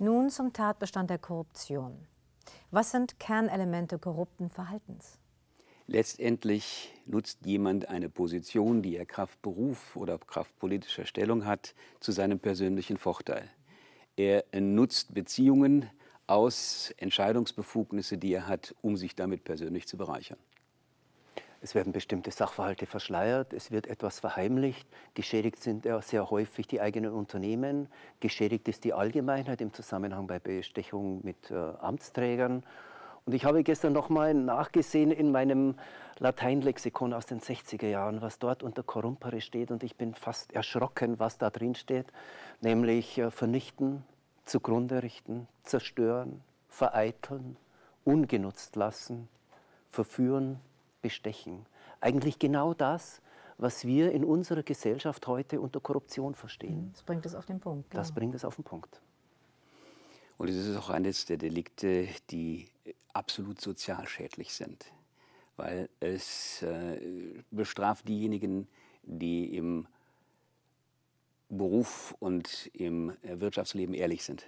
Nun zum Tatbestand der Korruption. Was sind Kernelemente korrupten Verhaltens? Letztendlich nutzt jemand eine Position, die er Kraft Beruf oder Kraft politischer Stellung hat, zu seinem persönlichen Vorteil. Er nutzt Beziehungen aus, Entscheidungsbefugnisse, die er hat, um sich damit persönlich zu bereichern. Es werden bestimmte Sachverhalte verschleiert, es wird etwas verheimlicht. Geschädigt sind sehr häufig die eigenen Unternehmen. Geschädigt ist die Allgemeinheit im Zusammenhang bei Bestechungen mit äh, Amtsträgern. Und ich habe gestern nochmal nachgesehen in meinem Lateinlexikon aus den 60er Jahren, was dort unter Corrumpere steht. Und ich bin fast erschrocken, was da drin steht, nämlich äh, vernichten, zugrunde richten, zerstören, vereiteln, ungenutzt lassen, verführen, bestechen. Eigentlich genau das, was wir in unserer Gesellschaft heute unter Korruption verstehen. Das bringt es auf den Punkt. Genau. Das bringt es auf den Punkt. Und es ist auch eines der Delikte, die absolut sozial schädlich sind, weil es äh, bestraft diejenigen, die im Beruf und im Wirtschaftsleben ehrlich sind.